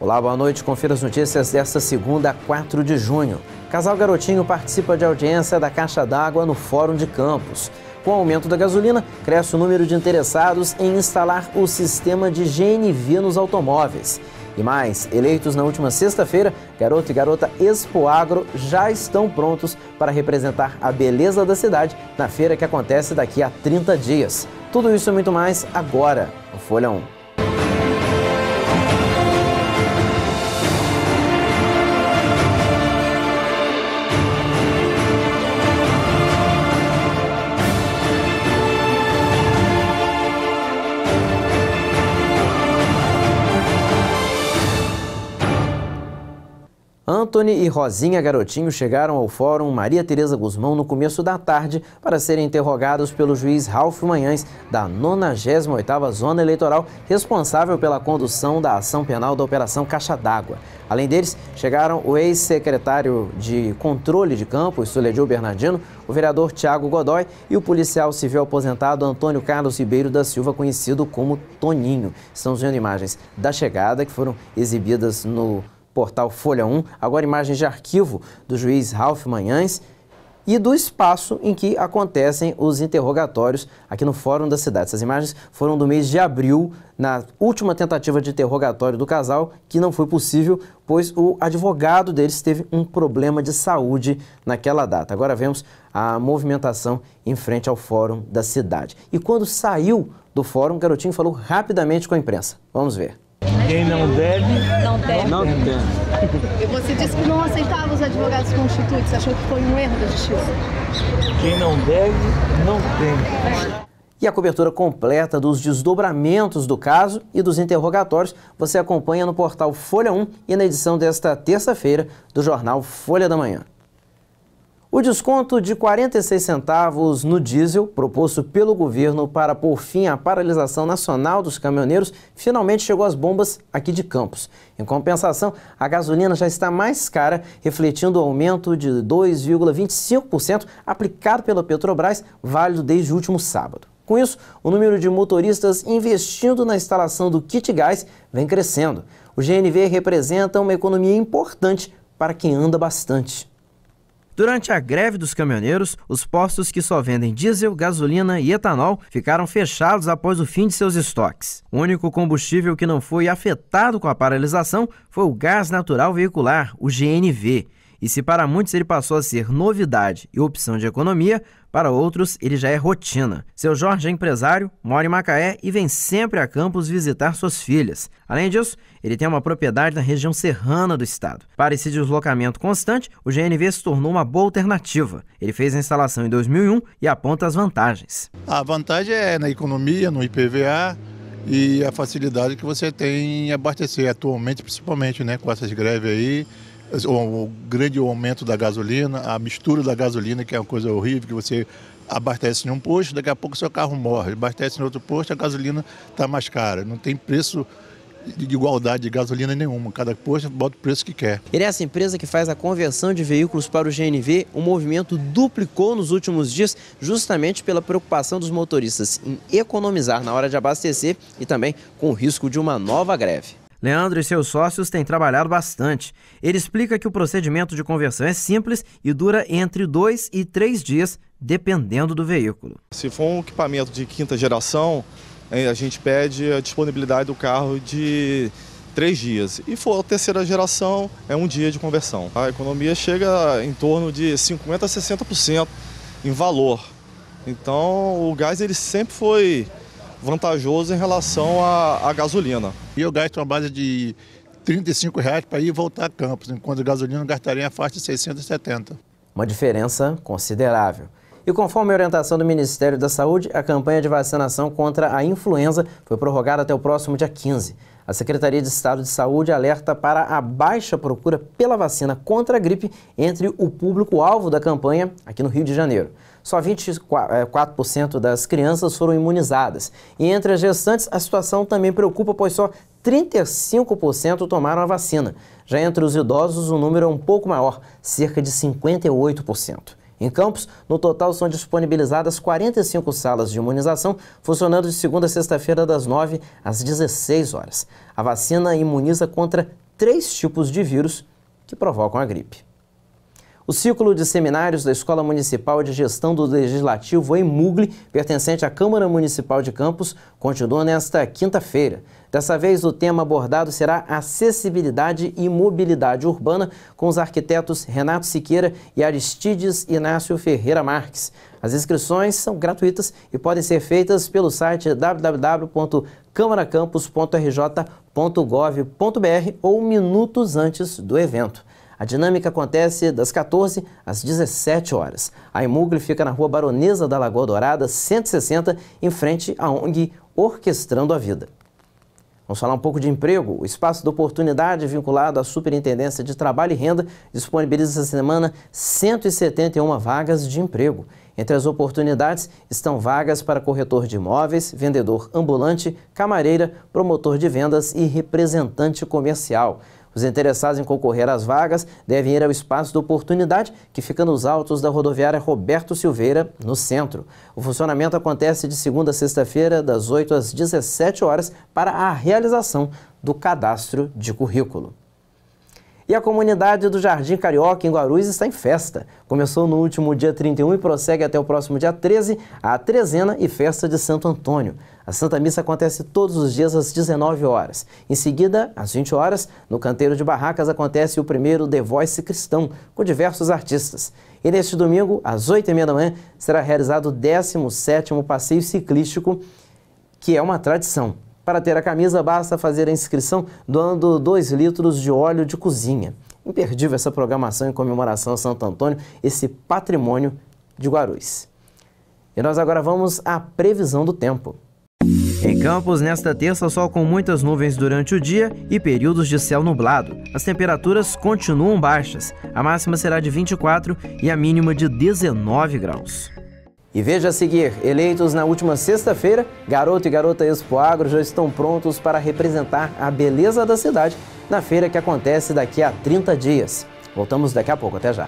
Olá, boa noite. Confira as notícias desta segunda, 4 de junho. Casal Garotinho participa de audiência da Caixa d'Água no Fórum de Campos. Com o aumento da gasolina, cresce o número de interessados em instalar o sistema de GNV nos automóveis. E mais, eleitos na última sexta-feira, garoto e garota Expo Agro já estão prontos para representar a beleza da cidade na feira que acontece daqui a 30 dias. Tudo isso e muito mais agora no Folha 1. Anthony e Rosinha Garotinho chegaram ao Fórum Maria Tereza Guzmão no começo da tarde para serem interrogados pelo juiz Ralph Manhães, da 98ª Zona Eleitoral, responsável pela condução da ação penal da Operação Caixa d'Água. Além deles, chegaram o ex-secretário de Controle de campo Soledio Bernardino, o vereador Tiago Godoy e o policial civil aposentado Antônio Carlos Ribeiro da Silva, conhecido como Toninho. Estamos vendo imagens da chegada que foram exibidas no portal Folha 1, agora imagens de arquivo do juiz Ralph Manhães e do espaço em que acontecem os interrogatórios aqui no Fórum da Cidade. Essas imagens foram do mês de abril, na última tentativa de interrogatório do casal, que não foi possível, pois o advogado deles teve um problema de saúde naquela data. Agora vemos a movimentação em frente ao Fórum da Cidade. E quando saiu do fórum, o garotinho falou rapidamente com a imprensa. Vamos ver. Quem não deve, não deve. Não deve. E você disse que não aceitava os advogados constituintes. achou que foi um erro da justiça. Quem não deve, não tem. E a cobertura completa dos desdobramentos do caso e dos interrogatórios você acompanha no portal Folha 1 e na edição desta terça-feira do jornal Folha da Manhã. O desconto de 46 centavos no diesel, proposto pelo governo para pôr fim à paralisação nacional dos caminhoneiros, finalmente chegou às bombas aqui de Campos. Em compensação, a gasolina já está mais cara, refletindo o aumento de 2,25% aplicado pela Petrobras, válido desde o último sábado. Com isso, o número de motoristas investindo na instalação do kit gás vem crescendo. O GNV representa uma economia importante para quem anda bastante. Durante a greve dos caminhoneiros, os postos que só vendem diesel, gasolina e etanol ficaram fechados após o fim de seus estoques. O único combustível que não foi afetado com a paralisação foi o gás natural veicular, o GNV. E se para muitos ele passou a ser novidade e opção de economia, para outros ele já é rotina. Seu Jorge é empresário, mora em Macaé e vem sempre a Campos visitar suas filhas. Além disso, ele tem uma propriedade na região serrana do estado. Para esse deslocamento constante, o GNV se tornou uma boa alternativa. Ele fez a instalação em 2001 e aponta as vantagens. A vantagem é na economia, no IPVA, e a facilidade que você tem em abastecer atualmente, principalmente né, com essas greves aí o grande aumento da gasolina, a mistura da gasolina, que é uma coisa horrível, que você abastece em um posto, daqui a pouco seu carro morre, abastece em outro posto, a gasolina está mais cara. Não tem preço de igualdade de gasolina nenhuma. Cada posto bota o preço que quer. Ele é empresa que faz a conversão de veículos para o GNV. O movimento duplicou nos últimos dias, justamente pela preocupação dos motoristas em economizar na hora de abastecer e também com o risco de uma nova greve. Leandro e seus sócios têm trabalhado bastante. Ele explica que o procedimento de conversão é simples e dura entre dois e três dias, dependendo do veículo. Se for um equipamento de quinta geração, eh, a gente pede a disponibilidade do carro de três dias. E for terceira geração, é um dia de conversão. A economia chega em torno de 50% a 60% em valor. Então, o gás ele sempre foi vantajoso em relação à, gasolina. E eu gasto uma base de R$ 35 para ir e voltar a Campos, enquanto a gasolina gastaria a faixa de 670. Uma diferença considerável. E conforme a orientação do Ministério da Saúde, a campanha de vacinação contra a influenza foi prorrogada até o próximo dia 15. A Secretaria de Estado de Saúde alerta para a baixa procura pela vacina contra a gripe entre o público-alvo da campanha aqui no Rio de Janeiro só 24% é, das crianças foram imunizadas. E entre as gestantes, a situação também preocupa, pois só 35% tomaram a vacina. Já entre os idosos, o número é um pouco maior, cerca de 58%. Em Campos, no total são disponibilizadas 45 salas de imunização, funcionando de segunda a sexta-feira das 9 às 16 horas. A vacina imuniza contra três tipos de vírus que provocam a gripe. O ciclo de seminários da Escola Municipal de Gestão do Legislativo em Mugli, pertencente à Câmara Municipal de Campos, continua nesta quinta-feira. Dessa vez, o tema abordado será acessibilidade e mobilidade urbana, com os arquitetos Renato Siqueira e Aristides Inácio Ferreira Marques. As inscrições são gratuitas e podem ser feitas pelo site www.camaracampus.rj.gov.br ou minutos antes do evento. A dinâmica acontece das 14 às 17 horas. A Imugre fica na rua Baronesa da Lagoa Dourada, 160, em frente à ONG Orquestrando a Vida. Vamos falar um pouco de emprego. O espaço de oportunidade vinculado à Superintendência de Trabalho e Renda disponibiliza essa semana 171 vagas de emprego. Entre as oportunidades estão vagas para corretor de imóveis, vendedor ambulante, camareira, promotor de vendas e representante comercial. Os interessados em concorrer às vagas devem ir ao espaço de oportunidade, que fica nos altos da rodoviária Roberto Silveira, no centro. O funcionamento acontece de segunda a sexta-feira, das 8 às 17 horas, para a realização do cadastro de currículo. E a comunidade do Jardim Carioca, em Guarulhos, está em festa. Começou no último dia 31 e prossegue até o próximo dia 13, a Trezena e Festa de Santo Antônio. A Santa Missa acontece todos os dias às 19 horas. Em seguida, às 20 horas, no canteiro de barracas acontece o primeiro The Voice Cristão, com diversos artistas. E neste domingo, às 8h30 da manhã, será realizado o 17º Passeio Ciclístico, que é uma tradição. Para ter a camisa, basta fazer a inscrição doando 2 litros de óleo de cozinha. Imperdível essa programação em comemoração a Santo Antônio, esse patrimônio de Guarulhos. E nós agora vamos à previsão do tempo. Em Campos, nesta terça, sol com muitas nuvens durante o dia e períodos de céu nublado. As temperaturas continuam baixas. A máxima será de 24 e a mínima de 19 graus. E veja a seguir, eleitos na última sexta-feira, garoto e garota Expo Agro já estão prontos para representar a beleza da cidade na feira que acontece daqui a 30 dias. Voltamos daqui a pouco, até já.